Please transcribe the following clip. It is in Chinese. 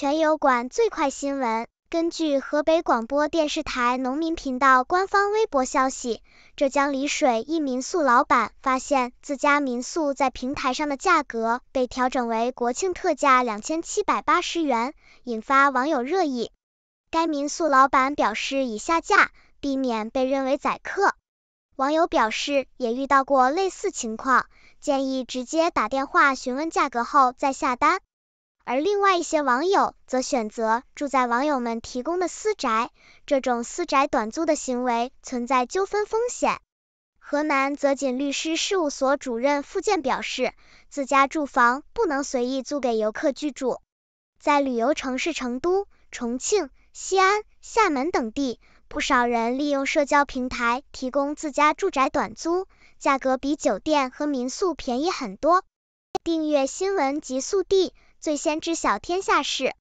全友馆最快新闻：根据河北广播电视台农民频道官方微博消息，浙江丽水一民宿老板发现自家民宿在平台上的价格被调整为国庆特价两千七百八十元，引发网友热议。该民宿老板表示已下架，避免被认为宰客。网友表示也遇到过类似情况，建议直接打电话询问价格后再下单。而另外一些网友则选择住在网友们提供的私宅，这种私宅短租的行为存在纠纷风险。河南泽锦律师事务所主任付建表示，自家住房不能随意租给游客居住。在旅游城市成都、重庆、西安、厦门等地，不少人利用社交平台提供自家住宅短租，价格比酒店和民宿便宜很多。订阅新闻极速递。最先知晓天下事。